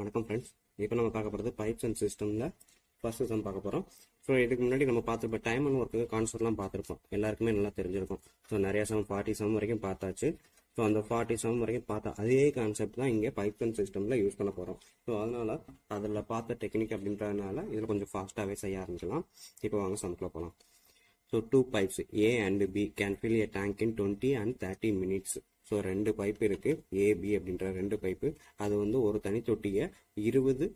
வணக்கம் ஃப்ரெண்ட்ஸ் இப்போ நம்ம பார்க்க போகிறது பைப்ஸ் அண்ட் சிஸ்டமில் ஃபர்ஸ்ட் சம் பார்க்க போகிறோம் ஸோ இதுக்கு முன்னாடி நம்ம பார்த்துருப்போம் டைம் அண்ட் ஒர்க்கு கான்செப்ட்லாம் பார்த்துருப்போம் எல்லாருக்குமே நல்லா தெரிஞ்சிருக்கும் ஸோ நிறைய சம் ஃபார்ட்டி சம் வரைக்கும் பார்த்தாச்சு ஸோ அந்த ஃபார்ட்டி சம் வரைக்கும் பார்த்தா அதே கான்செப்ட் தான் இங்கே பைப் அண்ட் சிஸ்டமில் யூஸ் பண்ண போகிறோம் ஸோ அதனால் அதில் பார்த்த டெக்னிக் அப்படின்றதுனால இதில் கொஞ்சம் ஃபாஸ்ட்டாகவே செய்ய ஆரம்பிக்கலாம் இப்போ வாங்க சம்க்குள்ளே போகலாம் so two pipes A and B can fill a tank in twenty and thirty minutes so ரெண்டு பைப் இருக்குது ஏபி அப்படின்ற ரெண்டு பைப்பு அது வந்து ஒரு தனித்தொட்டியை இருபது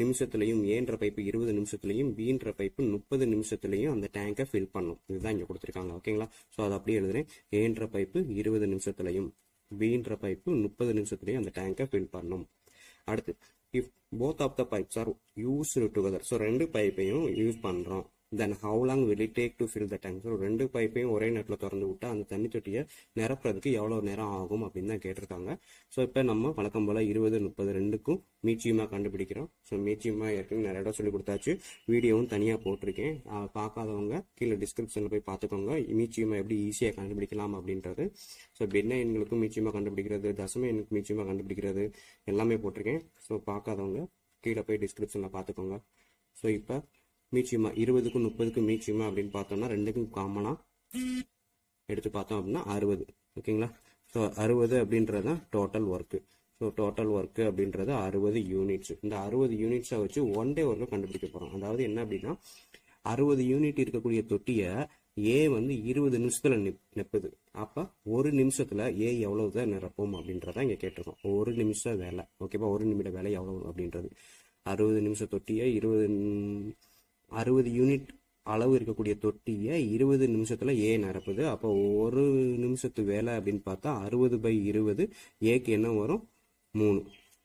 நிமிஷத்துலையும் ஏன்ற பைப்பு இருபது நிமிஷத்துலையும் பீன்ற பைப்பு முப்பது நிமிஷத்துலையும் அந்த டேங்கை ஃபில் பண்ணும் இதுதான் இங்கே கொடுத்துருக்காங்க ஓகேங்களா ஸோ அதை அப்படியே எழுதுறேன் ஏன்ற பைப்பு இருபது நிமிஷத்துலையும் பீன்ற பைப்பு முப்பது நிமிஷத்துலையும் அந்த டேங்கை ஃபில் பண்ணும் அடுத்து if both of the pipes are used together so ரெண்டு பைப்பையும் யூஸ் பண்ணுறோம் then how long will it take to fill the tank so ரெண்டு பைப்பையும் ஒரே நேரத்தில் திறந்து விட்டு அந்த தண்ணி தொட்டியை நிரப்புறதுக்கு எவ்வளோ நேரம் ஆகும் அப்படின்னு தான் கேட்டிருக்காங்க ஸோ இப்போ நம்ம வழக்கம் போல் இருபது முப்பது ரெண்டுக்கும் மீச்சியமாக கண்டுபிடிக்கிறோம் ஸோ மீச்சியமாக ஏற்கனவே நிறைய இடம் சொல்லி கொடுத்தாச்சு வீடியோவும் தனியாக போட்டிருக்கேன் பார்க்காதவங்க கீழே டிஸ்கிரிப்ஷனில் போய் பார்த்துக்கோங்க மீச்சியமாக எப்படி ஈஸியாக கண்டுபிடிக்கலாம் அப்படின்றது ஸோ பின்ன எண்களுக்கும் மீச்சியமாக கண்டுபிடிக்கிறது தசம எண்ணுக்கு மீச்சியமாக கண்டுபிடிக்கிறது எல்லாமே போட்டிருக்கேன் ஸோ பார்க்காதவங்க கீழே போய் டிஸ்கிரிப்ஷனில் பார்த்துக்கோங்க ஸோ இப்போ மீச்சியமா இருபதுக்கும் முப்பதுக்கும் மீச்சியமா அப்படின்னு பார்த்தோம்னா ரெண்டுக்கும் காமனாக எடுத்து பார்த்தோம் அப்படின்னா அறுபது ஓகேங்களா ஸோ அறுபது அப்படின்றது தான் total work so total work அப்படின்றது அறுபது யூனிட்ஸ் இந்த அறுபது யூனிட்ஸை வச்சு ஒன் டே ஒர்க்கை கண்டுபிடிக்க போகிறோம் அதாவது என்ன அப்படின்னா அறுபது யூனிட் இருக்கக்கூடிய தொட்டியை ஏ வந்து இருபது நிமிஷத்தில் நிப் நிற்பது அப்போ ஒரு நிமிஷத்தில் ஏ எவ்வளவு தான் நிரப்பும் அப்படின்றத இங்கே கேட்டிருக்கோம் ஒரு நிமிஷம் வேலை ஓகேப்பா ஒரு நிமிட வேலை எவ்வளவு அப்படின்றது அறுபது நிமிஷம் தொட்டியை இருபது அறுபது யூனிட் அளவு இருக்கக்கூடிய தொட்டியை இருபது நிமிஷத்தில் ஏ நிரப்புது அப்போ ஒரு நிமிஷத்து வேலை அப்படின்னு பார்த்தா அறுபது பை இருபது ஏக்கு என்ன வரும் மூணு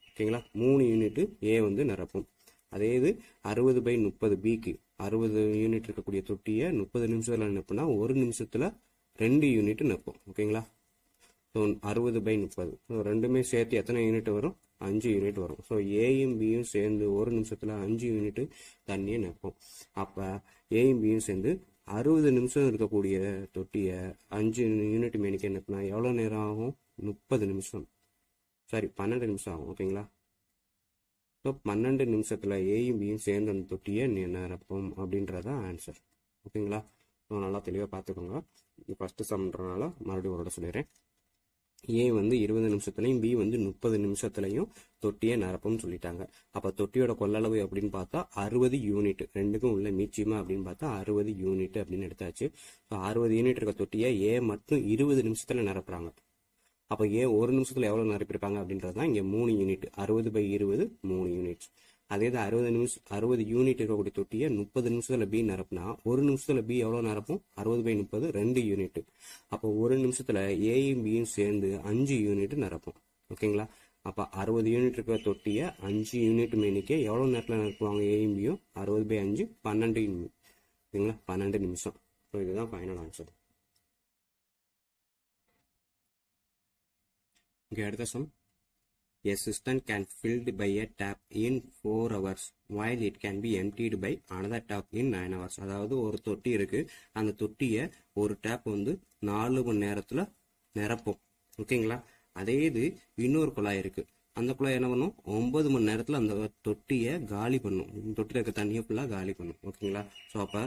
ஓகேங்களா மூணு யூனிட்டு ஏ வந்து நிரப்பும் அதே இது அறுபது பை முப்பது பிக்கு அறுபது யூனிட் இருக்கக்கூடிய தொட்டியை முப்பது நிமிஷத்தில் நினைப்புனா ஒரு நிமிஷத்தில் ரெண்டு யூனிட் நிற்போம் ஓகேங்களா ஸோ அறுபது பை முப்பது ரெண்டுமே சேர்த்து எத்தனை யூனிட் வரும் அஞ்சு யூனிட் வரும் ஸோ ஏயும் பியும் சேர்ந்து ஒரு நிமிஷத்தில் அஞ்சு யூனிட்டு தண்ணியை நிற்போம் அப்போ ஏயும் பியும் சேர்ந்து அறுபது நிமிஷம் இருக்கக்கூடிய தொட்டியை அஞ்சு யூனிட் மேனிக்க நிற்பினா எவ்வளோ நேரம் ஆகும் முப்பது நிமிஷம் சாரி பன்னெண்டு நிமிஷம் ஆகும் ஓகேங்களா ஸோ பன்னெண்டு நிமிஷத்தில் ஏயும் பியும் சேர்ந்து அந்த தொட்டியை நீ அப்படின்றது அப்படின்றதான் ஆன்சர் ஓகேங்களா நல்லா தெளிவாக பார்த்துக்கோங்க ஃபஸ்ட்டு சம்ன்றனால மறுபடியும் ஒரு சொல்லிடுறேன் ஏ வந்து இருபது நிமிஷத்துலையும் பி வந்து முப்பது நிமிஷத்துலையும் தொட்டியை நிரப்பும்னு சொல்லிட்டாங்க அப்போ தொட்டியோட கொள்ளளவு அப்படின்னு பார்த்தா அறுபது யூனிட் ரெண்டுக்கும் உள்ள மீச்சியமா அப்படின்னு பார்த்தா அறுபது யூனிட் அப்படின்னு எடுத்தாச்சு ஸோ அறுபது யூனிட் இருக்க தொட்டியை ஏ மட்டும் இருபது நிமிஷத்தில் நிரப்புறாங்க அப்போ ஏ ஒரு நிமிஷத்தில் எவ்வளோ நிரப்பியிருப்பாங்க அப்படின்றது தான் இங்கே மூணு யூனிட் அறுபது பை இருபது மூணு யூனிட்ஸ் அதே தான் அறுபது நிமிஷம் அறுபது யூனிட் இருக்கக்கூடிய தொட்டியை முப்பது நிமிஷத்தில் பி நிரப்புனா ஒரு நிமிஷத்தில் பி எவ்வளோ நிரப்பும் அறுபது பை முப்பது ரெண்டு யூனிட் அப்போ ஒரு நிமிஷத்தில் ஏயும் பியும் சேர்ந்து அஞ்சு யூனிட் நிரப்பும் ஓகேங்களா அப்போ அறுபது யூனிட் இருக்கிற தொட்டியை அஞ்சு யூனிட் மேனிக்க எவ்வளோ நேரத்தில் நிரப்புவாங்க ஏயும் பியும் அறுபது பை அஞ்சு பன்னெண்டு ஓகேங்களா பன்னெண்டு நிமிஷம் ஸோ இதுதான் ஃபைனல் ஆன்சர் ஓகே அடுத்த sum A system can filled by a tap in 4 hours while it can be emptied by another tap in 9 hours அதாவது ஒரு தொட்டி இருக்கு அந்த தொட்டிய ஒரு tap வந்து 4 மணி நேரத்துல நிரப்பும் ஓகேங்களா அதே இது இன்னொரு குழாய் இருக்கு அந்த குழாய் என்ன பண்ணும் ஒன்பது மணி நேரத்தில் அந்த தொட்டியை காலி பண்ணும் தொட்டியில் இருக்க தண்ணியை ஃபுல்லாக காலி பண்ணும் ஓகேங்களா ஸோ அப்போ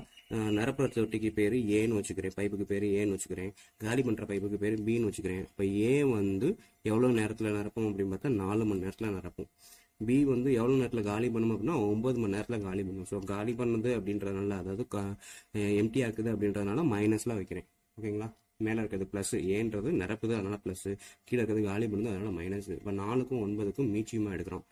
நிரப்புற தொட்டிக்கு பேர் ஏன்னு வச்சுக்கிறேன் பைப்புக்கு பேர் ஏன்னு வச்சுக்கிறேன் காலி பண்ணுற பைப்புக்கு பேர் பின்னு வச்சுக்கிறேன் இப்போ ஏ வந்து எவ்வளோ நேரத்தில் நிரப்பும் அப்படின்னு பார்த்தா நாலு மணி நேரத்தில் நிரப்பும் பி வந்து எவ்வளோ நேரத்தில் காலி பண்ணும் அப்படின்னா ஒம்பது மணி நேரத்தில் காலி பண்ணும் ஸோ காலி பண்ணுது அப்படின்றதுனால அதாவது எம்டி ஆக்குது அப்படின்றதுனால மைனஸ்லாம் வைக்கிறேன் ஓகேங்களா மேலே இருக்கிறது பிளஸ் ஏன்றது நிரப்புது அதனால் பிளஸ் கீழே இருக்கிறது காலி பண்ணுது அதனால் மைனஸ் இப்போ நாலுக்கும் ஒன்பதுக்கும் மீச்சியமாக எடுக்கிறோம்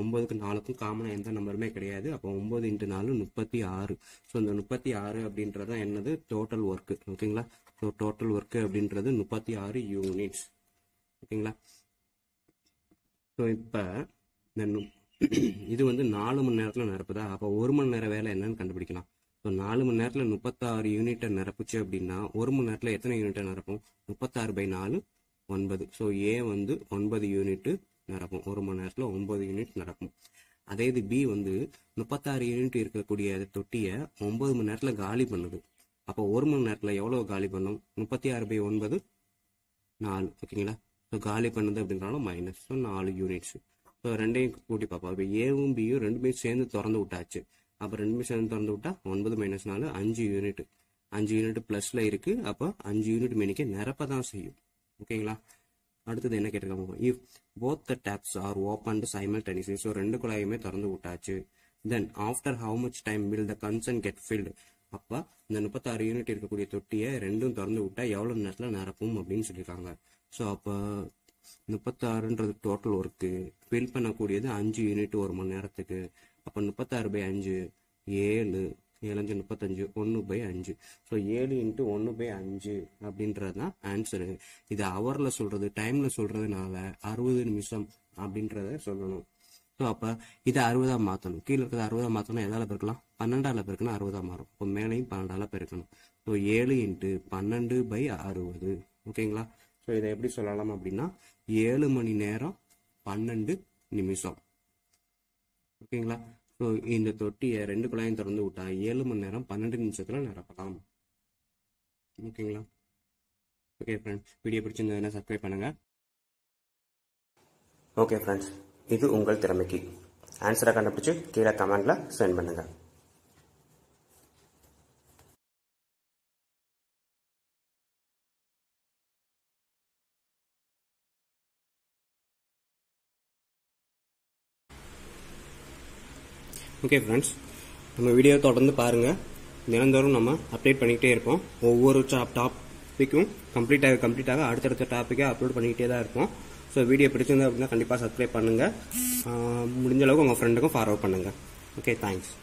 ஒன்பதுக்கு நாலுக்கும் காமனாக எந்த நம்பருமே கிடையாது அப்போ ஒன்பது இன்ட்டு நாலு முப்பத்தி ஆறு ஸோ இந்த முப்பத்தி ஆறு அப்படின்றது தான் என்னது டோட்டல் ஒர்க்கு ஓகேங்களா ஸோ டோட்டல் ஒர்க்கு அப்படின்றது முப்பத்தி ஆறு யூனிட்ஸ் ஓகேங்களா ஸோ இப்போ இந்த இது வந்து நாலு மணி நேரத்தில் நிரப்புதா அப்போ ஒரு மணி நேரம் வேலை என்னன்னு கண்டுபிடிக்கலாம் இப்போ நாலு மணி நேரத்தில் முப்பத்தாறு யூனிட்டை நிரப்புச்சு அப்படின்னா ஒரு மணி நேரத்தில் எத்தனை யூனிட்டை நிரப்பும் முப்பத்தாறு பை நாலு ஒன்பது ஸோ ஏ வந்து ஒன்பது யூனிட்டு நிரப்பும் ஒரு மணி நேரத்தில் ஒன்பது யூனிட் நடக்கும் அதே இது பி வந்து முப்பத்தாறு யூனிட் இருக்கக்கூடிய தொட்டியை ஒன்பது மணி நேரத்தில் காலி பண்ணுது அப்போ ஒரு மணி நேரத்தில் எவ்வளோ காலி பண்ணும் முப்பத்தி ஆறு பை ஒன்பது நாலு ஓகேங்களா ஸோ காலி பண்ணுது அப்படின்றாலும் மைனஸ் நாலு யூனிட்ஸ் ஸோ ரெண்டையும் கூட்டி பார்ப்போம் இப்போ ஏவும் பியும் ரெண்டுமே சேர்ந்து திறந்து விட்டாச்சு அப்போ ரெண்டு மிஷன் திறந்து விட்டால் ஒன்பது மைனஸ் நாலு அஞ்சு யூனிட் அஞ்சு யூனிட் ப்ளஸில் இருக்குது அப்போ அஞ்சு யூனிட் மினிக்கு நிரப்ப தான் செய்யும் ஓகேங்களா அடுத்தது என்ன கேட்டிருக்காங்க if both the taps are open simultaneously so ரெண்டு குழாயுமே திறந்து விட்டாச்சு then after how much time will the கன்சன் கெட் ஃபில்டு அப்போ இந்த முப்பத்தாறு யூனிட் இருக்கக்கூடிய தொட்டியை ரெண்டும் திறந்து விட்டால் எவ்வளோ நேரத்தில் நிரப்பும் அப்படின்னு சொல்லியிருக்காங்க ஸோ அப்போ முப்பத்தாறுன்றது டோட்டல் ஒர்க்கு ஃபில் பண்ணக்கூடியது அஞ்சு யூனிட் ஒரு மணி நேரத்துக்கு அப்போ முப்பத்தாறு பை அஞ்சு ஏழு ஏழஞ்சு முப்பத்தஞ்சு ஒன்று பை அஞ்சு ஸோ ஏழு இன்ட்டு ஒன்று பை அஞ்சு அப்படின்றது தான் ஆன்சரு இது ஹவரில் சொல்கிறது டைமில் சொல்கிறதுனால அறுபது நிமிஷம் அப்படின்றத சொல்லணும் ஸோ அப்போ இதை அறுபதாக மாற்றணும் கீழே இருக்கிறத அறுபதாக மாற்றணும் எதால் பெருக்கலாம் பன்னெண்டாவில் பெருக்கணும் அறுபதாக மாறும் இப்போ மேலேயும் பன்னெண்டாவில் பெருக்கணும் ஸோ ஏழு இன்ட்டு பன்னெண்டு பை அறுபது ஓகேங்களா ஸோ இதை எப்படி சொல்லலாம் அப்படின்னா ஏழு மணி நேரம் பன்னெண்டு நிமிஷம் ஓகேங்களா ஸோ இந்த தொட்டியை ரெண்டு குழாயும் திறந்து விட்டா ஏழு மணி நேரம் பன்னெண்டு நிமிஷத்தில் நிரப்பலாம் ஓகேங்களா ஓகே ஃப்ரெண்ட்ஸ் வீடியோ பிடிச்சிருந்ததுன்னா சப்ஸ்கிரைப் பண்ணுங்க ஓகே ஃப்ரெண்ட்ஸ் இது உங்கள் திறமைக்கு ஆன்சரை கண்டுபிடிச்சி கீழே கமெண்ட்ல சென்ட் பண்ணுங்கள் ஓகே ஃப்ரெண்ட்ஸ் நம்ம வீடியோ தொடர்ந்து பாருங்கள் தினந்தோறும் நம்ம அப்டேட் பண்ணிக்கிட்டே இருப்போம் ஒவ்வொரு டாப்பிக்கும் கம்ப்ளீட் ஆக கம்ப்ளீட் ஆக அடுத்தடுத்த டாப்பிக்கை அப்லோட் பண்ணிக்கிட்டே தான் இருப்போம் ஸோ வீடியோ பிடிச்சிருந்தா அப்படின்னா கண்டிப்பாக சப்ஸ்கிரைப் பண்ணுங்கள் முடிஞ்ச அளவுக்கு உங்கள் ஃப்ரெண்டுக்கும் ஃபார்வர்ட் பண்ணுங்கள் ஓகே தேங்க்ஸ்